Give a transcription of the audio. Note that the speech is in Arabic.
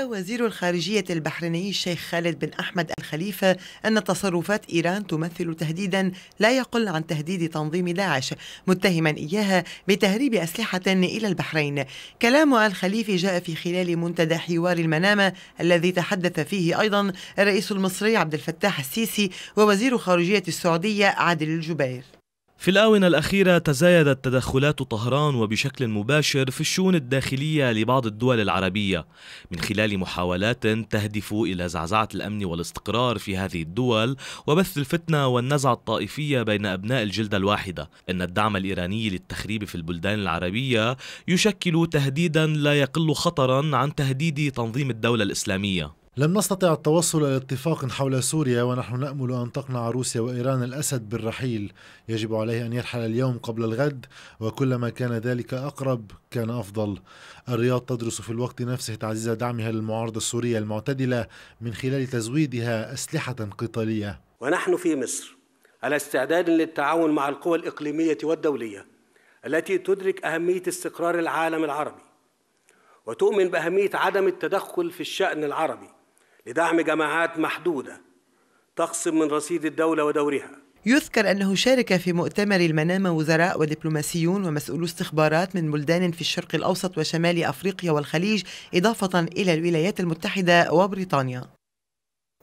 وزير الخارجية البحريني الشيخ خالد بن أحمد الخليفة أن تصرفات إيران تمثل تهديدا لا يقل عن تهديد تنظيم داعش متهما إياها بتهريب أسلحة إلى البحرين كلام الخليفة جاء في خلال منتدى حوار المنامة الذي تحدث فيه أيضا الرئيس المصري عبد الفتاح السيسي ووزير خارجية السعودية عادل الجبير في الآونة الأخيرة تزايدت تدخلات طهران وبشكل مباشر في الشؤون الداخلية لبعض الدول العربية من خلال محاولات تهدف إلى زعزعة الأمن والاستقرار في هذه الدول وبث الفتنة والنزعة الطائفية بين أبناء الجلدة الواحدة إن الدعم الإيراني للتخريب في البلدان العربية يشكل تهديدا لا يقل خطرا عن تهديد تنظيم الدولة الإسلامية لم نستطع التوصل إلى اتفاق حول سوريا ونحن نأمل أن تقنع روسيا وإيران الأسد بالرحيل يجب عليه أن يرحل اليوم قبل الغد وكلما كان ذلك أقرب كان أفضل الرياض تدرس في الوقت نفسه تعزيز دعمها للمعارضة السورية المعتدلة من خلال تزويدها أسلحة قتالية ونحن في مصر على استعداد للتعاون مع القوى الإقليمية والدولية التي تدرك أهمية استقرار العالم العربي وتؤمن بأهمية عدم التدخل في الشأن العربي لدعم جماعات محدودة تقسم من رصيد الدولة ودورها يذكر أنه شارك في مؤتمر المنامة وزراء ودبلوماسيون ومسؤولو استخبارات من بلدان في الشرق الأوسط وشمال أفريقيا والخليج إضافة إلى الولايات المتحدة وبريطانيا